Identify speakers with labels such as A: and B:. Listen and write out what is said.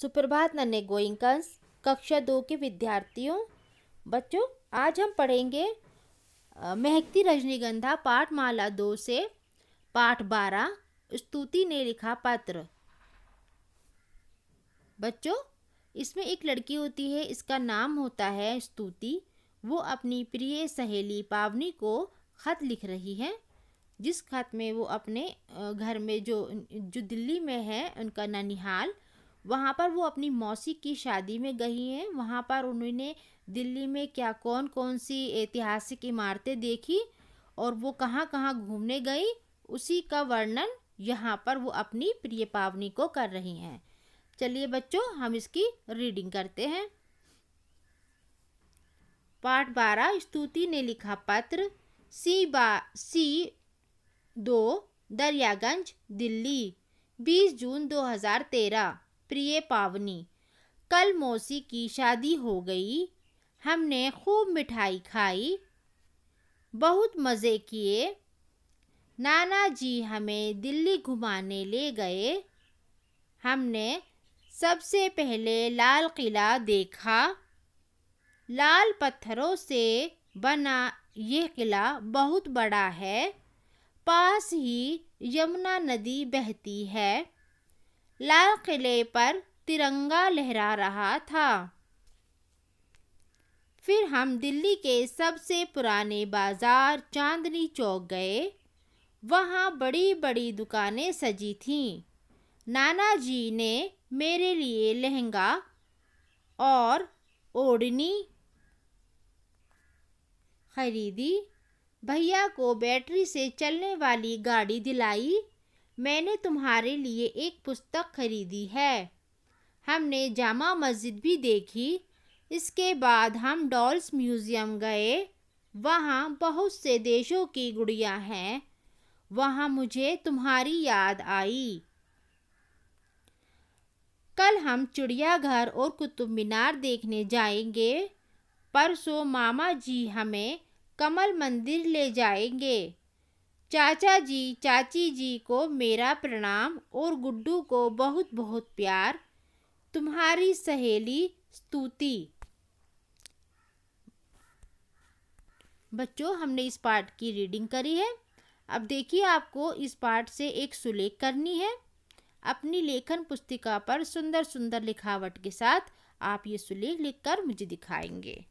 A: सुप्रभात नन्हे गोइंकंस कक्षा दो के विद्यार्थियों बच्चों आज हम पढ़ेंगे महकती रजनीगंधा पाठ माला दो से पाठ बारह स्तुति ने लिखा पत्र बच्चों इसमें एक लड़की होती है इसका नाम होता है स्तुति वो अपनी प्रिय सहेली पावनी को ख़त लिख रही है जिस खत में वो अपने घर में जो जो दिल्ली में है उनका ननिहाल वहाँ पर वो अपनी मौसी की शादी में गई हैं वहाँ पर उन्होंने दिल्ली में क्या कौन कौन सी ऐतिहासिक इमारतें देखी और वो कहाँ कहाँ घूमने गई उसी का वर्णन यहाँ पर वो अपनी प्रिय पावनी को कर रही हैं चलिए बच्चों हम इसकी रीडिंग करते हैं पाठ बारह स्तुति ने लिखा पत्र सी बा सी दो दरियागंज दिल्ली बीस जून दो हज़ार तेरह प्रिय पावनी कल मौसी की शादी हो गई हमने खूब मिठाई खाई बहुत मज़े किए नाना जी हमें दिल्ली घुमाने ले गए हमने सबसे पहले लाल किला देखा लाल पत्थरों से बना यह किला बहुत बड़ा है पास ही यमुना नदी बहती है लाल किले पर तिरंगा लहरा रहा था फिर हम दिल्ली के सबसे पुराने बाज़ार चांदनी चौक गए वहाँ बड़ी बड़ी दुकानें सजी थीं नाना जी ने मेरे लिए लहंगा और ओढ़नी खरीदी भैया को बैटरी से चलने वाली गाड़ी दिलाई मैंने तुम्हारे लिए एक पुस्तक खरीदी है हमने जामा मस्जिद भी देखी इसके बाद हम डॉल्स म्यूज़ियम गए वहाँ बहुत से देशों की गुड़िया हैं वहाँ मुझे तुम्हारी याद आई कल हम चिड़ियाघर और कुतुब मीनार देखने जाएंगे परसों मामा जी हमें कमल मंदिर ले जाएंगे चाचा जी चाची जी को मेरा प्रणाम और गुड्डू को बहुत बहुत प्यार तुम्हारी सहेली स्तुति बच्चों हमने इस पार्ट की रीडिंग करी है अब देखिए आपको इस पार्ट से एक सुलेख करनी है अपनी लेखन पुस्तिका पर सुंदर सुंदर लिखावट के साथ आप ये सुलेख लिखकर मुझे दिखाएंगे